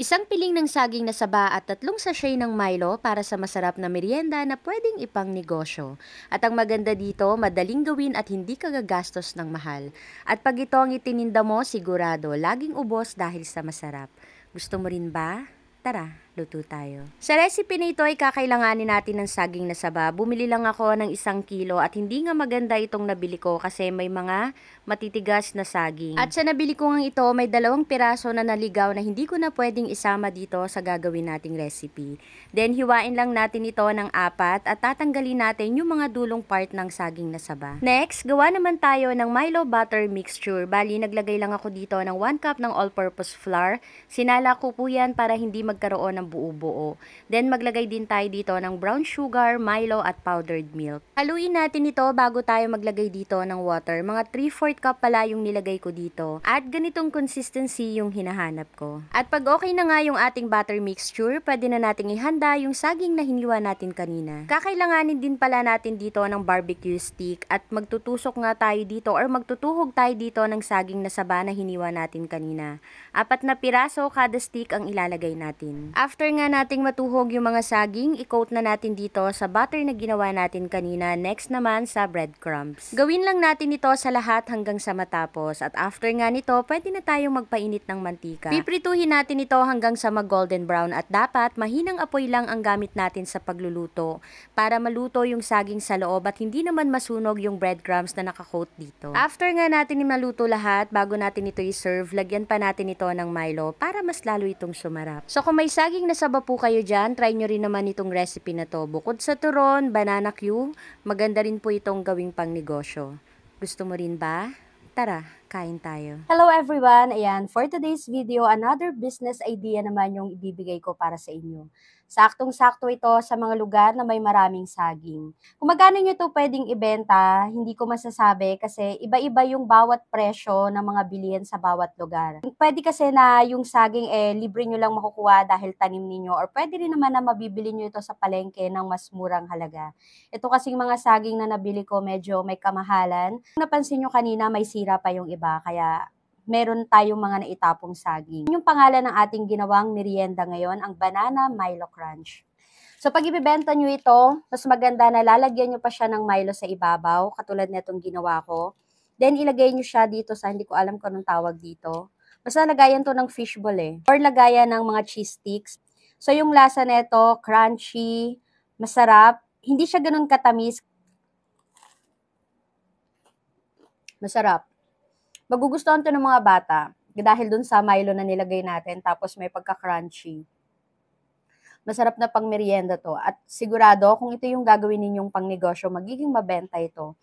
Isang piling ng saging na saba at tatlong sachet ng Milo para sa masarap na merienda na pwedeng ipang negosyo. At ang maganda dito, madaling gawin at hindi kagagastos ng mahal. At pag ito ang itininda mo, sigurado, laging ubos dahil sa masarap. Gusto mo rin ba? Tara! luto tayo. Sa recipe nito ay kakailanganin natin ng saging na saba. Bumili lang ako ng isang kilo at hindi nga maganda itong nabili ko kasi may mga matitigas na saging. At sa nabili ko ng ito, may dalawang piraso na naligaw na hindi ko na pwedeng isama dito sa gagawin nating recipe. Then hiwain lang natin ito ng apat at tatanggalin natin yung mga dulong part ng saging na saba. Next, gawa naman tayo ng Milo butter mixture. Bali, naglagay lang ako dito ng 1 cup ng all-purpose flour. Sinala ko po yan para hindi magkaroon ng ng buo-buo. Then maglagay din tayo dito ng brown sugar, Milo at powdered milk. Haluin natin ito bago tayo maglagay dito ng water. Mga 3-4 cup pala yung nilagay ko dito. At ganitong consistency yung hinahanap ko. At pag okay na nga yung ating butter mixture, pwede na nating ihanda yung saging na hiniwa natin kanina. Kakailanganin din pala natin dito ng barbecue stick at magtutusok nga tayo dito or magtutuhog tayo dito ng saging na saba na hiniwa natin kanina. Apat na piraso kada stick ang ilalagay natin. After After nga nating matuhog yung mga saging, i-coat na natin dito sa butter na ginawa natin kanina. Next naman sa breadcrumbs. Gawin lang natin ito sa lahat hanggang sa matapos. At after nga nito, pwede na tayong magpainit ng mantika. Piprituhin natin ito hanggang sa mag-golden brown at dapat mahinang apoy lang ang gamit natin sa pagluluto para maluto yung saging sa loob at hindi naman masunog yung breadcrumbs na nakakoat dito. After nga natin maluto lahat, bago natin ito i-serve, lagyan pa natin ito ng Milo para mas lalo itong sumarap. So kung may saging Laging nasaba po kayo dyan, try nyo rin naman itong recipe na to. Bukod sa turon, banana cube, maganda rin po itong gawing pangnegosyo. Gusto mo rin ba? Tara! Kain tayo. Hello everyone! Ayan, for today's video, another business idea naman yung ibibigay ko para sa inyo. Saktong-sakto ito sa mga lugar na may maraming saging. Kung magkano nyo ito pwedeng ibenta, hindi ko masasabi kasi iba-iba yung bawat presyo ng mga bilihan sa bawat lugar. Pwede kasi na yung saging eh, libre nyo lang makukuha dahil tanim ninyo or pwede rin naman na mabibili nyo ito sa palengke ng mas murang halaga. Ito kasing mga saging na nabili ko medyo may kamahalan. Kung napansin nyo kanina, may sira pa yung iba ba? Kaya meron tayong mga naitapong saging. Yung pangalan ng ating ginawang merienda ngayon, ang Banana Milo Crunch. So pag ibibenta nyo ito, mas maganda na lalagyan nyo pa siya ng Milo sa ibabaw, katulad na ginawa ko. Then ilagay nyo siya dito sa, hindi ko alam kung anong tawag dito. Basta lagayan to ng fishbowl eh. Or lagayan ng mga cheese sticks. So yung lasa nito, crunchy, masarap. Hindi siya ganun katamis. Masarap. Magugustuhan to ng mga bata dahil dun sa Milo na nilagay natin tapos may pagka-crunchy. Masarap na pang merienda to at sigurado kung ito yung gagawin ninyong pangnegosyo, magiging mabenta ito.